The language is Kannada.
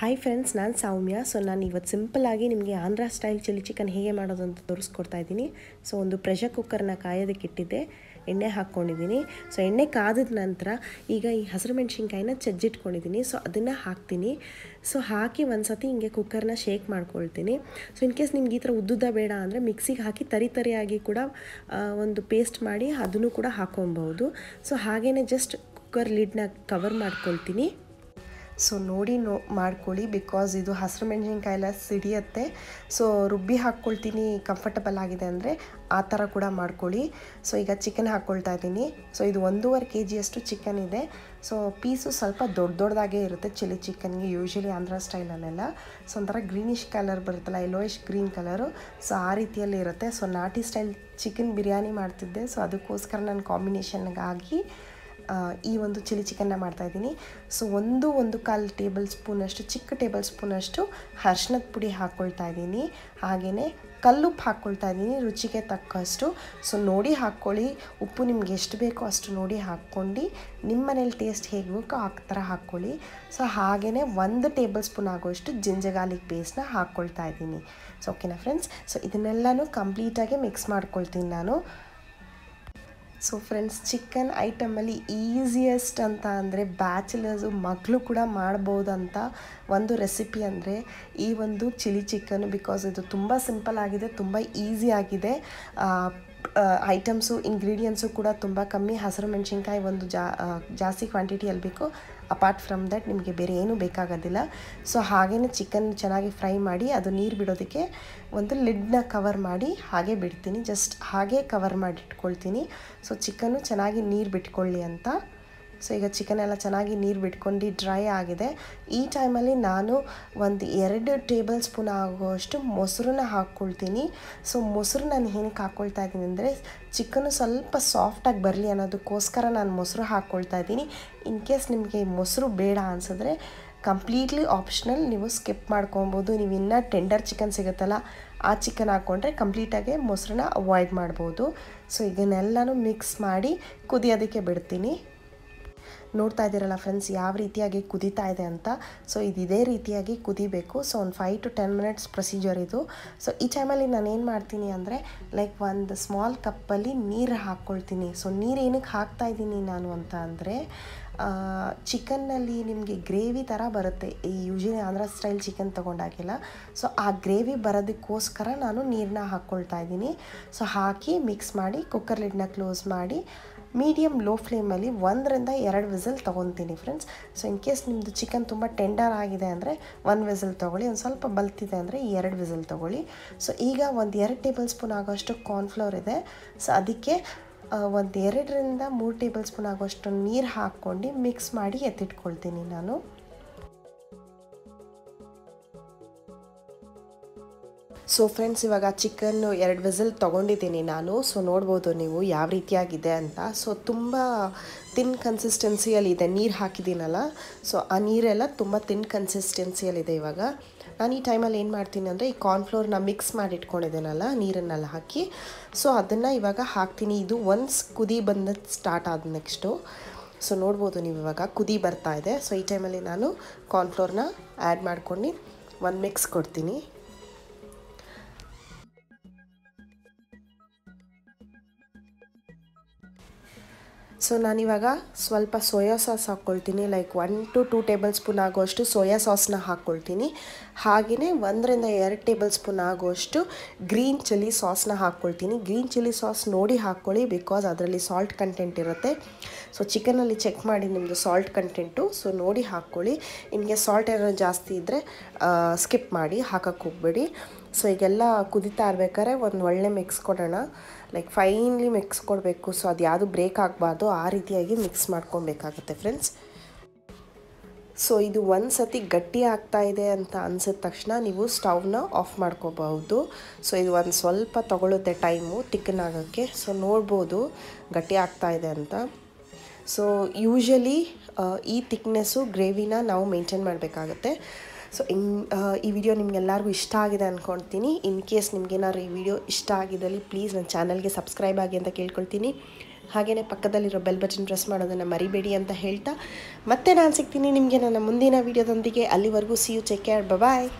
ಹಾಯ್ ಫ್ರೆಂಡ್ಸ್ ನಾನು ಸೌಮ್ಯ ಸೊ ನಾನು ಇವತ್ತು ಸಿಂಪಲ್ಲಾಗಿ ನಿಮಗೆ ಆಂಧ್ರ ಸ್ಟೈಲ್ ಚಿಲ್ಲಿ ಚಿಕನ್ ಹೇಗೆ ಮಾಡೋದು ಅಂತ ತೋರಿಸ್ಕೊಡ್ತಾ ಇದ್ದೀನಿ ಸೊ ಒಂದು ಪ್ರೆಷರ್ ಕುಕ್ಕರ್ನ ಕಾಯೋದಕ್ಕೆ ಇಟ್ಟಿದ್ದೆ ಎಣ್ಣೆ ಹಾಕ್ಕೊಂಡಿದ್ದೀನಿ ಸೊ ಎಣ್ಣೆ ಕಾದಿದ ನಂತರ ಈಗ ಈ ಹಸಿರು ಮೆಣಸಿನ್ಕಾಯಿನ ಚಜ್ಜಿಟ್ಕೊಂಡಿದ್ದೀನಿ ಸೊ ಅದನ್ನು ಹಾಕ್ತೀನಿ ಸೊ ಹಾಕಿ ಒಂದು ಸತಿ ಹಿಂಗೆ ಕುಕ್ಕರ್ನ ಶೇಕ್ ಮಾಡ್ಕೊಳ್ತೀನಿ ಸೊ ಇನ್ ಕೇಸ್ ನಿಮ್ಗೆ ಈ ಥರ ಉದ್ದುದ್ದ ಬೇಡ ಅಂದರೆ ಮಿಕ್ಸಿಗೆ ಹಾಕಿ ತರಿ ತರಿಯಾಗಿ ಕೂಡ ಒಂದು ಪೇಸ್ಟ್ ಮಾಡಿ ಅದನ್ನು ಕೂಡ ಹಾಕ್ಕೊಬೋದು ಸೊ ಹಾಗೇ ಜಸ್ಟ್ ಕುಕ್ಕರ್ ಲಿಡ್ನ ಕವರ್ ಮಾಡ್ಕೊಳ್ತೀನಿ ಸೊ ನೋಡಿ ನೋ ಮಾಡ್ಕೊಳ್ಳಿ ಬಿಕಾಸ್ ಇದು ಹಸಿರು ಮೆಣಸಿನ್ಕಾಯಿಲ್ಲ ಸಿಡಿಯತ್ತೆ ಸೊ ರುಬ್ಬಿ ಹಾಕ್ಕೊಳ್ತೀನಿ ಕಂಫರ್ಟಬಲ್ ಆಗಿದೆ ಅಂದರೆ ಆ ಥರ ಕೂಡ ಮಾಡ್ಕೊಳ್ಳಿ ಸೊ ಈಗ ಚಿಕನ್ ಹಾಕ್ಕೊಳ್ತಾ ಇದ್ದೀನಿ ಸೊ ಇದು ಒಂದೂವರೆ ಕೆ ಜಿಯಷ್ಟು ಚಿಕನ್ ಇದೆ ಸೊ ಪೀಸು ಸ್ವಲ್ಪ ದೊಡ್ಡ ದೊಡ್ಡದಾಗೇ ಇರುತ್ತೆ ಚಿಲ್ಲಿ ಚಿಕನ್ಗೆ ಯೂಶ್ವಲಿ ಆಂಧ್ರ ಸ್ಟೈಲಲ್ಲೆಲ್ಲ ಸೊ ಒಂಥರ ಗ್ರೀನಿಷ್ ಕಲರ್ ಬರುತ್ತಲ್ಲ ಇಶ್ ಗ್ರೀನ್ ಕಲರು ಸೊ ಆ ರೀತಿಯಲ್ಲಿ ಇರುತ್ತೆ ಸೊ ನಾಟಿ ಸ್ಟೈಲ್ ಚಿಕನ್ ಬಿರಿಯಾನಿ ಮಾಡ್ತಿದ್ದೆ ಸೊ ಅದಕ್ಕೋಸ್ಕರ ನಾನು ಕಾಂಬಿನೇಷನ್ಗಾಗಿ ಈ ಒಂದು ಚಿಲ್ಲಿ ಚಿಕನ್ನ ಮಾಡ್ತಾಯಿದ್ದೀನಿ ಸೊ ಒಂದು ಒಂದು ಕಾಲು ಟೇಬಲ್ ಸ್ಪೂನಷ್ಟು ಚಿಕ್ಕ ಟೇಬಲ್ ಸ್ಪೂನಷ್ಟು ಅರ್ಶಿನದ ಪುಡಿ ಹಾಕ್ಕೊಳ್ತಾ ಇದ್ದೀನಿ ಹಾಗೆಯೇ ಕಲ್ಲುಪ್ಪು ಹಾಕ್ಕೊಳ್ತಾ ಇದ್ದೀನಿ ರುಚಿಗೆ ತಕ್ಕಷ್ಟು ಸೊ ನೋಡಿ ಹಾಕ್ಕೊಳ್ಳಿ ಉಪ್ಪು ನಿಮ್ಗೆ ಎಷ್ಟು ಬೇಕೋ ಅಷ್ಟು ನೋಡಿ ಹಾಕ್ಕೊಂಡು ನಿಮ್ಮ ಮನೇಲಿ ಟೇಸ್ಟ್ ಹೇಗೆ ಬೇಕೋ ಆ ಥರ ಹಾಕ್ಕೊಳ್ಳಿ ಸೊ ಹಾಗೆಯೇ ಒಂದು ಟೇಬಲ್ ಸ್ಪೂನ್ ಆಗೋಷ್ಟು ಜಿಂಜಗಾಲಿಕ್ ಪೇಸ್ಟ್ನ ಹಾಕ್ಕೊಳ್ತಾ ಇದ್ದೀನಿ ಸೊ ಓಕೆನಾ ಫ್ರೆಂಡ್ಸ್ ಸೊ ಇದನ್ನೆಲ್ಲನೂ ಕಂಪ್ಲೀಟಾಗಿ ಮಿಕ್ಸ್ ಮಾಡ್ಕೊಳ್ತೀನಿ ನಾನು ಸೊ ಫ್ರೆಂಡ್ಸ್ ಚಿಕನ್ ಐಟಮಲ್ಲಿ ಈಸಿಯೆಸ್ಟ್ ಅಂತ ಅಂದರೆ ಬ್ಯಾಚುಲರ್ಸು ಮಕ್ಕಳು ಕೂಡ ಮಾಡ್ಬೋದಂತ ಒಂದು ರೆಸಿಪಿ ಅಂದರೆ ಈ ಒಂದು ಚಿಲ್ಲಿ ಚಿಕನ್ ಬಿಕಾಸ್ ಇದು ತುಂಬ ಸಿಂಪಲ್ ಆಗಿದೆ ತುಂಬ ಈಸಿ ಆಗಿದೆ ಐಟಮ್ಸು ಇಂಗ್ರೀಡಿಯೆಂಟ್ಸು ಕೂಡ ತುಂಬ ಕಮ್ಮಿ ಹಸಿರು ಮೆಣಸಿನ್ಕಾಯಿ ಒಂದು ಜಾಸ್ತಿ ಕ್ವಾಂಟಿಟಿ ಬೇಕು ಅಪಾರ್ಟ್ ಫ್ರಮ್ ದಟ್ ನಿಮಗೆ ಬೇರೆ ಏನೂ ಬೇಕಾಗೋದಿಲ್ಲ ಸೊ ಹಾಗೇ ಚಿಕನ್ ಚೆನ್ನಾಗಿ ಫ್ರೈ ಮಾಡಿ ಅದು ನೀರು ಬಿಡೋದಕ್ಕೆ ಒಂದು ಲಿಡ್ನ ಕವರ್ ಮಾಡಿ ಹಾಗೆ ಬಿಡ್ತೀನಿ ಜಸ್ಟ್ ಹಾಗೆ ಕವರ್ ಮಾಡಿ ಇಟ್ಕೊಳ್ತೀನಿ ಸೊ ಚಿಕನ್ನು ಚೆನ್ನಾಗಿ ನೀರು ಬಿಟ್ಕೊಳ್ಳಿ ಅಂತ ಸೊ ಈಗ ಚಿಕನ್ ಎಲ್ಲ ಚೆನ್ನಾಗಿ ನೀರು ಬಿಟ್ಕೊಂಡು ಡ್ರೈ ಆಗಿದೆ ಈ ಟೈಮಲ್ಲಿ ನಾನು ಒಂದು ಎರಡು ಟೇಬಲ್ ಸ್ಪೂನ್ ಆಗುವಷ್ಟು ಮೊಸರನ್ನ ಹಾಕ್ಕೊಳ್ತೀನಿ ಸೊ ಮೊಸರು ನಾನು ಏನಕ್ಕೆ ಹಾಕ್ಕೊಳ್ತಾ ಇದ್ದೀನಿ ಅಂದರೆ ಚಿಕನು ಸ್ವಲ್ಪ ಸಾಫ್ಟಾಗಿ ಬರಲಿ ಅನ್ನೋದಕ್ಕೋಸ್ಕರ ನಾನು ಮೊಸರು ಹಾಕ್ಕೊಳ್ತಾ ಇದ್ದೀನಿ ಇನ್ ಕೇಸ್ ನಿಮಗೆ ಮೊಸರು ಬೇಡ ಅನ್ಸಿದ್ರೆ ಕಂಪ್ಲೀಟ್ಲಿ ಆಪ್ಷನಲ್ ನೀವು ಸ್ಕಿಪ್ ಮಾಡ್ಕೊಬೋದು ನೀವು ಇನ್ನೂ ಟೆಂಡರ್ ಚಿಕನ್ ಸಿಗುತ್ತಲ್ಲ ಆ ಚಿಕನ್ ಹಾಕ್ಕೊಂಡ್ರೆ ಕಂಪ್ಲೀಟಾಗಿ ಮೊಸರನ್ನ ಅವಾಯ್ಡ್ ಮಾಡ್ಬೋದು ಸೊ ಇದನ್ನೆಲ್ಲನೂ ಮಿಕ್ಸ್ ಮಾಡಿ ಕುದಿಯೋದಕ್ಕೆ ಬಿಡ್ತೀನಿ ನೋಡ್ತಾ ಇದ್ದೀರಲ್ಲ ಫ್ರೆಂಡ್ಸ್ ಯಾವ ರೀತಿಯಾಗಿ ಕುದೀತಾ ಇದೆ ಅಂತ ಸೊ ಇದು ಇದೇ ರೀತಿಯಾಗಿ ಕುದಿಬೇಕು ಸೊ ಒಂದು five to ten minutes procedure ಇದು ಸೊ ಈ ಟೈಮಲ್ಲಿ ನಾನು ಏನು ಮಾಡ್ತೀನಿ ಅಂದರೆ ಲೈಕ್ ಒಂದು ಸ್ಮಾಲ್ ಕಪ್ಪಲ್ಲಿ ನೀರು ಹಾಕ್ಕೊಳ್ತೀನಿ ಸೊ ನೀರು ಏನಕ್ಕೆ ಹಾಕ್ತಾ ಇದ್ದೀನಿ ನಾನು ಅಂತ ಅಂದರೆ ಚಿಕನ್ನಲ್ಲಿ ನಿಮಗೆ ಗ್ರೇವಿ ಥರ ಬರುತ್ತೆ ಈ ಯೂಶಲಿ ಆಂಧ್ರ ಸ್ಟೈಲ್ ಚಿಕನ್ ತೊಗೊಂಡಾಗಿಲ್ಲ ಸೊ ಆ ಗ್ರೇವಿ ಬರೋದಕ್ಕೋಸ್ಕರ ನಾನು ನೀರನ್ನ ಹಾಕ್ಕೊಳ್ತಾ ಇದ್ದೀನಿ ಸೊ ಹಾಕಿ ಮಿಕ್ಸ್ ಮಾಡಿ ಕುಕ್ಕರ್ ಲಿಡ್ನ ಕ್ಲೋಸ್ ಮಾಡಿ ಮೀಡಿಯಮ್ ಲೋ ಫ್ಲೇಮಲ್ಲಿ ಒಂದರಿಂದ ಎರಡು ವಿಸಿಲ್ ತೊಗೊತೀನಿ ಫ್ರೆಂಡ್ಸ್ ಸೊ ಇನ್ ಕೇಸ್ ನಿಮ್ಮದು ಚಿಕನ್ ತುಂಬ ಟೆಂಡರ್ ಆಗಿದೆ ಅಂದರೆ ಒಂದು ವಿಸಿಲ್ ತೊಗೊಳ್ಳಿ ಒಂದು ಸ್ವಲ್ಪ ಬಲ್ತಿದೆ ಅಂದರೆ ಎರಡು ವಿಸಿಲ್ ತೊಗೊಳ್ಳಿ ಸೊ ಈಗ ಒಂದು ಎರಡು ಟೇಬಲ್ ಸ್ಪೂನ್ ಆಗೋಷ್ಟು ಕಾರ್ನ್ಫ್ಲೋರ್ ಇದೆ ಸೊ ಅದಕ್ಕೆ ಒಂದು ಎರಡರಿಂದ ಮೂರು ಟೇಬಲ್ ಸ್ಪೂನ್ ಆಗೋಷ್ಟು ನೀರು ಹಾಕ್ಕೊಂಡು ಮಿಕ್ಸ್ ಮಾಡಿ ಎತ್ತಿಟ್ಕೊಳ್ತೀನಿ ನಾನು ಸೊ ಫ್ರೆಂಡ್ಸ್ ಇವಾಗ ಚಿಕನ್ನು ಎರಡು ವಿಸಲ್ ತೊಗೊಂಡಿದ್ದೀನಿ ನಾನು ಸೊ ನೋಡ್ಬೋದು ನೀವು ಯಾವ ರೀತಿಯಾಗಿದೆ ಅಂತ ಸೊ ತುಂಬ ತಿನ್ ಕನ್ಸಿಸ್ಟೆನ್ಸಿಯಲ್ಲಿದೆ ನೀರು ಹಾಕಿದ್ದೀನಲ್ಲ ಸೊ ಆ ನೀರೆಲ್ಲ ತುಂಬ ತಿನ್ ಕನ್ಸಿಸ್ಟೆನ್ಸಿಯಲ್ಲಿದೆ ಇವಾಗ ನಾನು ಈ ಟೈಮಲ್ಲಿ ಏನು ಮಾಡ್ತೀನಿ ಅಂದರೆ ಈ ಕಾರ್ನ್ಫ್ಲೋರ್ನ ಮಿಕ್ಸ್ ಮಾಡಿ ನೀರನ್ನೆಲ್ಲ ಹಾಕಿ ಸೊ ಅದನ್ನು ಇವಾಗ ಹಾಕ್ತೀನಿ ಇದು ಒನ್ಸ್ ಕುದಿ ಬಂದದ್ದು ಸ್ಟಾರ್ಟ್ ಆದ ನೆಕ್ಸ್ಟು ಸೊ ನೋಡ್ಬೋದು ನೀವು ಇವಾಗ ಕುದಿ ಬರ್ತಾ ಇದೆ ಸೊ ಈ ಟೈಮಲ್ಲಿ ನಾನು ಕಾರ್ನ್ಫ್ಲೋರ್ನ ಆ್ಯಡ್ ಮಾಡ್ಕೊಂಡು ಒಂದು ಮಿಕ್ಸ್ ಕೊಡ್ತೀನಿ ಸೊ ನಾನಿವಾಗ ಸ್ವಲ್ಪ ಸೋಯಾ ಸಾಸ್ ಹಾಕ್ಕೊಳ್ತೀನಿ like one to two table spoon ಆಗೋಷ್ಟು ಸೋಯಾ ಸಾಸ್ನ ಹಾಕ್ಕೊಳ್ತೀನಿ ಹಾಗೆಯೇ ಒಂದರಿಂದ ಎರಡು ಟೇಬಲ್ ಸ್ಪೂನ್ ಆಗೋಷ್ಟು ಗ್ರೀನ್ ಚಿಲ್ಲಿ ಸಾಸ್ನ ಹಾಕ್ಕೊಳ್ತೀನಿ ಗ್ರೀನ್ ಚಿಲ್ಲಿ ಸಾಸ್ ನೋಡಿ ಹಾಕ್ಕೊಳ್ಳಿ ಬಿಕಾಸ್ ಅದರಲ್ಲಿ ಸಾಲ್ಟ್ ಕಂಟೆಂಟ್ ಇರುತ್ತೆ ಸೊ ಚಿಕನಲ್ಲಿ ಚೆಕ್ ಮಾಡಿ ನಿಮ್ಮದು ಸಾಲ್ಟ್ ಕಂಟೆಂಟು ಸೊ ನೋಡಿ ಹಾಕ್ಕೊಳ್ಳಿ ನಿಮಗೆ ಸಾಲ್ಟ್ ಏನಾದ್ರು ಜಾಸ್ತಿ ಇದ್ದರೆ ಸ್ಕಿಪ್ ಮಾಡಿ ಹಾಕಕ್ಕೆ ಹೋಗ್ಬೇಡಿ ಸೊ ಈಗೆಲ್ಲ ಕುದಿತಾ ಇರ್ಬೇಕಾದ್ರೆ ಒಂದು ಒಳ್ಳೆ ಮಿಕ್ಸ್ ಕೊಡೋಣ ಲೈಕ್ ಫೈನ್ಲಿ ಮಿಕ್ಸ್ ಕೊಡಬೇಕು ಸೊ ಅದು ಯಾವುದು ಬ್ರೇಕ್ ಆಗಬಾರ್ದು ಆ ರೀತಿಯಾಗಿ ಮಿಕ್ಸ್ ಮಾಡ್ಕೊಬೇಕಾಗುತ್ತೆ ಫ್ರೆಂಡ್ಸ್ ಸೊ ಇದು ಒಂದು ಸತಿ ಗಟ್ಟಿ ಆಗ್ತಾ ಇದೆ ಅಂತ ಅನಿಸಿದ ತಕ್ಷಣ ನೀವು ಸ್ಟವ್ನ ಆಫ್ ಮಾಡ್ಕೋಬಹುದು ಸೊ ಇದು ಒಂದು ಸ್ವಲ್ಪ ತೊಗೊಳುತ್ತೆ ಟೈಮು ತಿಕ್ಕನ್ ಆಗೋಕ್ಕೆ ಸೊ ನೋಡ್ಬೋದು ಗಟ್ಟಿ ಆಗ್ತಾ ಇದೆ ಅಂತ ಸೊ ಯೂಶ್ವಲಿ ಈ ತಿಕ್ನೆಸ್ಸು ಗ್ರೇವಿನ ನಾವು ಮೇಂಟೈನ್ ಮಾಡಬೇಕಾಗತ್ತೆ ಸೊ ಇನ್ uh, ಈ ವಿಡಿಯೋ ನಿಮ್ಗೆಲ್ಲರಿಗೂ ಇಷ್ಟ ಆಗಿದೆ ಅಂದ್ಕೊಳ್ತೀನಿ ಇನ್ ಕೇಸ್ ನಿಮಗೇನಾದ್ರು ಈ ವಿಡಿಯೋ ಇಷ್ಟ ಆಗಿದ್ದಲ್ಲಿ ಪ್ಲೀಸ್ ನನ್ನ ಚಾನಲ್ಗೆ ಸಬ್ಸ್ಕ್ರೈಬ್ ಆಗಿ ಅಂತ ಕೇಳ್ಕೊಳ್ತೀನಿ ಹಾಗೆಯೇ ಪಕ್ಕದಲ್ಲಿರೋ ಬೆಲ್ ಬಟನ್ ಪ್ರೆಸ್ ಮಾಡೋದನ್ನು ಮರಿಬೇಡಿ ಅಂತ ಹೇಳ್ತಾ ಮತ್ತೆ ನಾನು ಸಿಗ್ತೀನಿ ನಿಮಗೆ ನನ್ನ ಮುಂದಿನ ವೀಡಿಯೋದೊಂದಿಗೆ ಅಲ್ಲಿವರೆಗೂ ಸಿ ಯು ಚೆಕ್ ಬಬಾಯ್